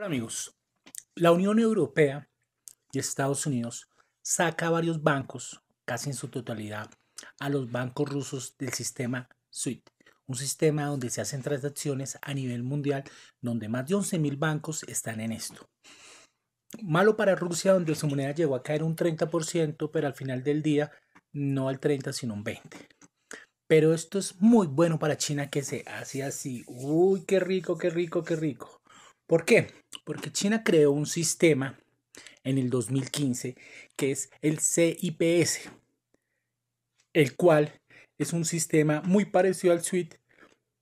Hola amigos, la Unión Europea y Estados Unidos saca varios bancos, casi en su totalidad, a los bancos rusos del sistema SWIFT, un sistema donde se hacen transacciones a nivel mundial, donde más de 11.000 bancos están en esto. Malo para Rusia, donde su moneda llegó a caer un 30%, pero al final del día no al 30, sino un 20%. Pero esto es muy bueno para China que se hace así. Uy, qué rico, qué rico, qué rico. ¿Por qué? Porque China creó un sistema en el 2015 que es el CIPS, el cual es un sistema muy parecido al SWIFT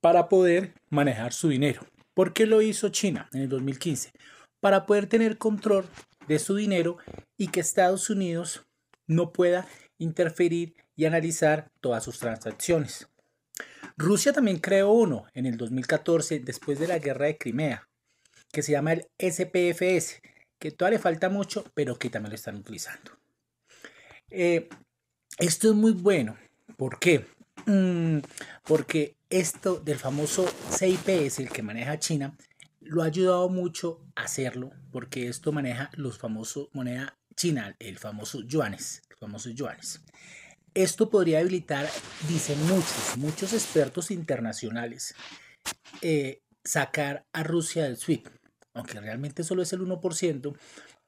para poder manejar su dinero. ¿Por qué lo hizo China en el 2015? Para poder tener control de su dinero y que Estados Unidos no pueda interferir y analizar todas sus transacciones. Rusia también creó uno en el 2014 después de la guerra de Crimea que se llama el SPFS, que todavía le falta mucho, pero que también lo están utilizando. Eh, esto es muy bueno. ¿Por qué? Mm, porque esto del famoso CIPS, el que maneja China, lo ha ayudado mucho a hacerlo, porque esto maneja los famosos moneda china, el famoso yuanes, yuanes. Esto podría habilitar, dicen muchos, muchos expertos internacionales, eh, sacar a Rusia del SWIFT aunque realmente solo es el 1%,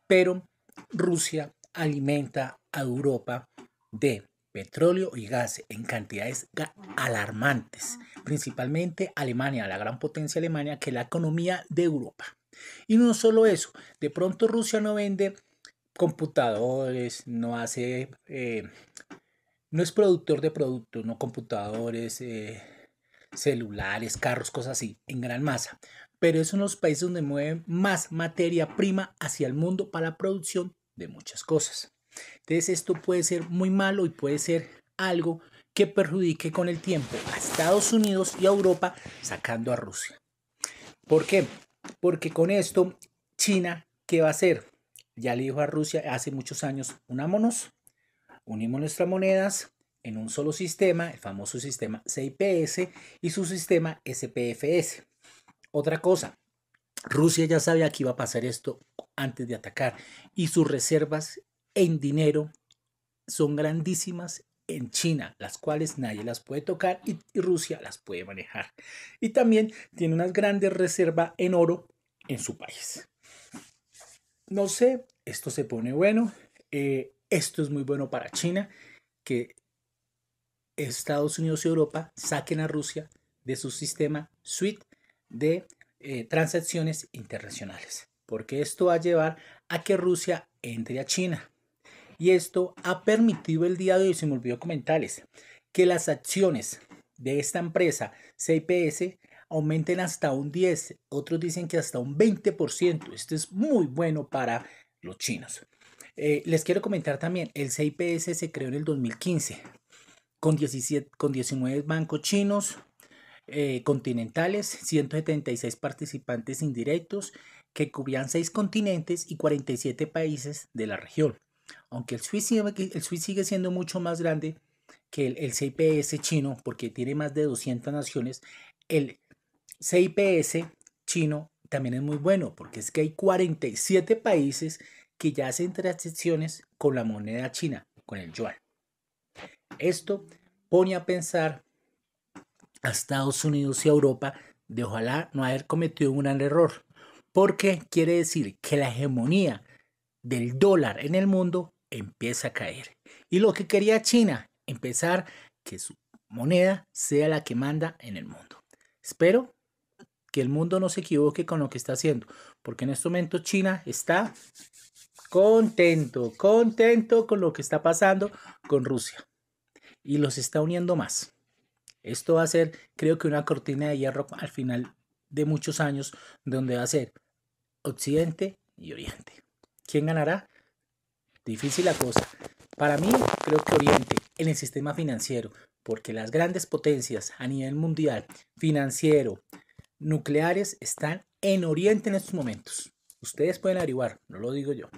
pero Rusia alimenta a Europa de petróleo y gas en cantidades alarmantes, principalmente Alemania, la gran potencia Alemania, que es la economía de Europa. Y no solo eso, de pronto Rusia no vende computadores, no hace, eh, no es productor de productos, no computadores, eh, celulares, carros, cosas así, en gran masa. Pero es uno los países donde mueven más materia prima hacia el mundo para la producción de muchas cosas. Entonces esto puede ser muy malo y puede ser algo que perjudique con el tiempo a Estados Unidos y a Europa sacando a Rusia. ¿Por qué? Porque con esto China, ¿qué va a hacer? Ya le dijo a Rusia hace muchos años, unámonos, unimos nuestras monedas, en un solo sistema, el famoso sistema CIPS y su sistema SPFS. Otra cosa, Rusia ya sabía que iba a pasar esto antes de atacar y sus reservas en dinero son grandísimas en China, las cuales nadie las puede tocar y, Rusia las puede manejar. Y también tiene unas grandes reservas en oro en su país. No sé, esto se pone bueno. Eh, esto es muy bueno para China, que Estados Unidos y Europa saquen a Rusia de su sistema suite de eh, transacciones internacionales, porque esto va a llevar a que Rusia entre a China. Y esto ha permitido el día de hoy, se me olvidó comentarles, que las acciones de esta empresa CIPS aumenten hasta un 10, otros dicen que hasta un 20%. Esto es muy bueno para los chinos. Eh, les quiero comentar también, el CIPS se creó en el 2015 con, 17, con 19 bancos chinos eh, continentales, 176 participantes indirectos que cubrían 6 continentes y 47 países de la región. Aunque el SWIFT sigue, el sigue siendo mucho más grande que el, el, CIPS chino, porque tiene más de 200 naciones, el CIPS chino también es muy bueno, porque es que hay 47 países que ya hacen transacciones con la moneda china, con el yuan. Esto pone a pensar a Estados Unidos y a Europa de ojalá no haber cometido un gran error, porque quiere decir que la hegemonía del dólar en el mundo empieza a caer. Y lo que quería China, empezar que su moneda sea la que manda en el mundo. Espero que el mundo no se equivoque con lo que está haciendo, porque en este momento China está contento, contento con lo que está pasando con Rusia y los está uniendo más. Esto va a ser, creo que, una cortina de hierro al final de muchos años, donde va a ser Occidente y Oriente. ¿Quién ganará? Difícil la cosa. Para mí, creo que Oriente en el sistema financiero, porque las grandes potencias a nivel mundial, financiero, nucleares, están en Oriente en estos momentos. Ustedes pueden averiguar, no lo digo yo.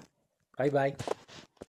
Bye bye.